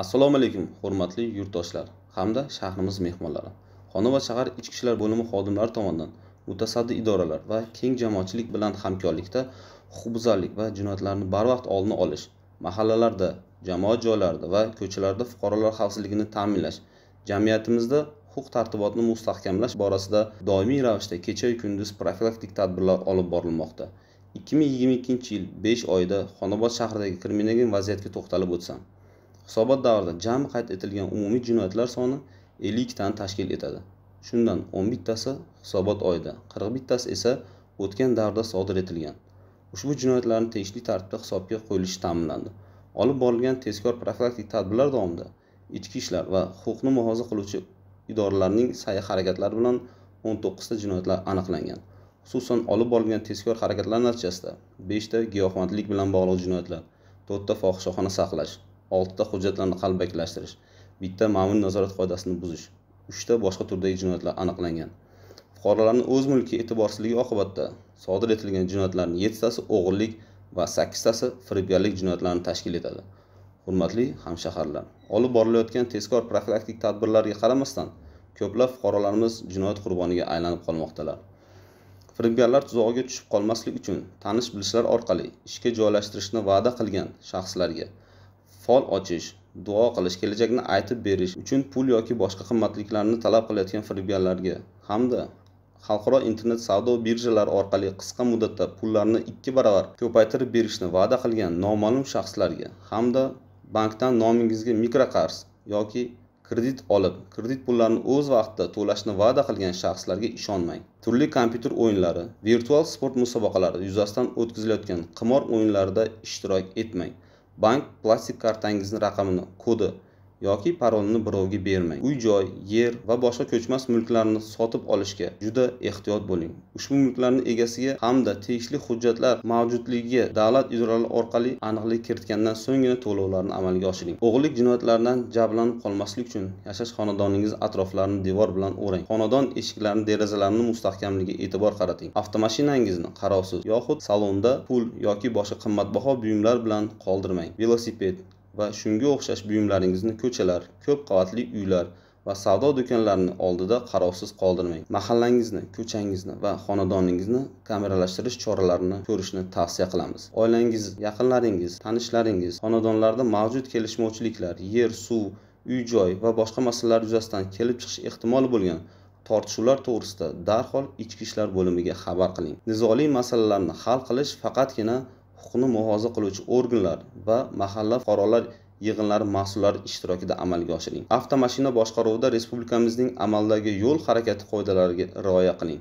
assalomu alaykum hurmatli yurtdoshlar hamda shahrimiz mehmonlari xona va shahar ichki ishlar bo'limi xodimlari tomonidan mutasaddi idoralar va keng jamoatchilik bilan hamkorlikda huquqbuzarlik va jinoyatlarni barvaqt oldini olish mahallalarda jamoat joylarida va ko'chalarda fuqarolar xavfsizligini ta'minlash jamiyatimizda huquq tartibotni mustahkamlash borasida doimiy ravishda kechayu kunduz profilaktik tadbirlar olib borilmoqda ikki ming yigirma ikkinchi yil besh oyida xonobod shahridagi kriminogen vaziyatga to'xtalib o'tsam hisobot davrida jami qayd etilgan umumiy jinoyatlar soni ellik ikkitani tashkil etadi shundan o'n bittasi hisobot oyida qirq bittasi esa o'tgan davrda sodir etilgan ushbu jinoyatlarni tegishli tartibda hisobga qo'yilishi ta'minlandi olib borilgan tezkor profilaktik tadbirlar davomida ichki ishlar va huquqni muhofaza qiluvchi idoralarning sa'yi harakatlari bilan o'n to'qqizta jinoyatlar aniqlangan xususan olib borilgan tezkor harakatlar natijasida beshta giyohvandlik bilan bog'liq jinoyatlar to'rtta fohishaxona saqlash oltita hujjatlarni qalbakilashtirish bitta ma'muriy nazorat qoidasini buzish uchta boshqa turdagi jinoyatlar aniqlangan fuqarolarni o'z mulki e'tiborsizligi oqibatida sodir etilgan jinoyatlarni yettitasi o'g'irlik va sakkiztasi firibgarlik jinoyatlarini tashkil etadi hurmatli hamshaharlar olib borilayotgan tezkor profilaktik tadbirlarga qaramasdan ko'plab fuqarolarimiz jinoyat qurboniga aylanib qolmoqdalar firibgarlar tuzog'iga tushib qolmaslik uchun tanish bilishlar orqali ishga joylashtirishni va'da qilgan shaxslarga fol ochish duo qilish kelajakni aytib berish uchun pul yoki boshqa qimmatliklarni talab qilayotgan firibgarlarga hamda xalqaro internet savdo birjalari orqali qisqa muddatda pullarni ikki baravar ko'paytirib berishni va'da qilgan noma'lum shaxslarga hamda bankdan nomingizga mikroqarz yoki kredit olib kredit pullarini o'z vaqtida to'lashni va'da qilgan shaxslarga ishonmang turli kompyuter o'yinlari virtual sport musobaqalari yuzasidan o'tkazilayotgan qimor o'yinlarida ishtirok etmang банк пластик картаңыздың рақамын коды yoki parolni birovga bermang uy joy yer va boshqa ko'chmas mulklarni sotib olishga juda ehtiyot bo'ling ushbu mulklarni egasiga hamda tegishli hujjatlar mavjudligiga davlat idoralari orqali aniqlik kiritgandan so'nggina to'lovlarni amalga oshiring o'g'irlik jinoyatlaridan jablanib qolmaslik uchun yashash xonadoningiz atroflarini devor bilan o'rang xonadon eshiklarini derazalarini mustahkamligiga e'tibor qarating avtomashinangizni qarovsiz yoxud salonda pul yoki boshqa qimmatbaho buyumlar bilan qoldirmang velosiped va shunga o'xshash buyumlaringizni ko'chalar ko'p qavatli uylar va savdo do'konlarini oldida qarovsiz qoldirmang mahallangizni ko'changizni va xonadoningizni kameralashtirish choralarini ko'rishni tavsiya qilamiz oilangiz yaqinlaringiz tanishlaringiz xonadonlarda mavjud kelishmovchiliklar yer suv uy joy va boshqa masalalar yuzasidan kelib chiqish ehtimoli bo'lgan tortishuvlar to'g'risida darhol ichki ishlar bo'limiga xabar qiling nizoli masalalarni hal qilish faqatgina huquqni muhofaza qiluvchi organlar va mahalla fuqarolar yig'inlari mas'ullari ishtirokida amalga oshiring avtomashina boshqaruvida respublikamizning amaldagi yo'l harakati qoidalariga rioya qiling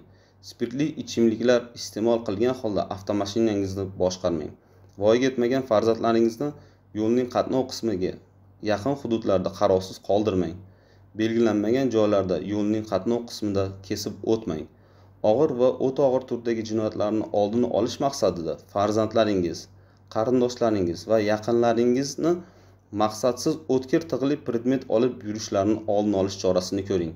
spirtli ichimliklar iste'mol qilgan holda avtomashinangizni boshqarmang voyaga yetmagan farzandlaringizni yo'lning qatnov qismiga yaqin hududlarda qarovsiz qoldirmang belgilanmagan joylarda yo'lning qatnov qismida kesib o'tmang og'ir va o'ta og'ir turdagi jinoyatlarni oldini olish maqsadida farzandlaringiz qarindoshlaringiz va yaqinlaringizni maqsadsiz o'tkir tig'li predmet olib yurishlarini oldini olish chorasini ko'ring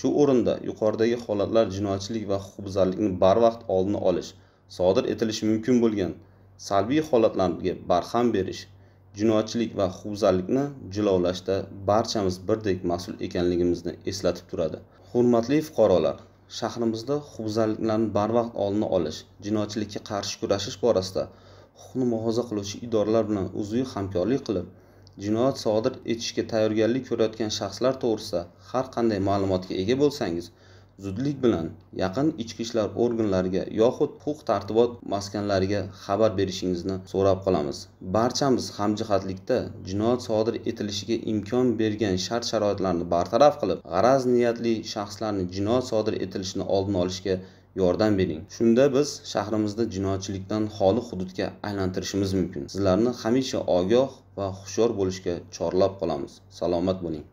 shu o'rinda yuqoridagi holatlar jinoyatchilik va huquqbuzarlikni barvaqt oldini olish sodir etilishi mumkin bo'lgan salbiy holatlarga barham berish jinoyatchilik va huquqbuzarlikni jilovlashda barchamiz birdek mas'ul ekanligimizni eslatib turadi hurmatli fuqarolar shahrimizda huquqbuzarliklarni barvaqt oldini olish jinoyatchilikka qarshi kurashish borasida huquqni muhofaza qiluvchi idoralar bilan uzviy hamkorlik qilib jinoyat sodir etishga tayyorgarlik ko'rayotgan shaxslar to'g'risida har qanday ma'lumotga ega bo'lsangiz zudlik bilan yaqin ichki ishlar organlariga yoxud huquq tartibot maskanlariga xabar berishingizni so'rab qolamiz barchamiz hamjihatlikda jinoyat sodir etilishiga imkon bergan shart sharoitlarni bartaraf qilib g'araz niyatli shaxslarni jinoyat sodir etilishini oldini olishga yordam bering shunda biz shahrimizda jinoyatchilikdan xoli hududga aylantirishimiz mumkin sizlarni hamisha ogoh va hushyor bo'lishga chorlab qolamiz salomat bo'ling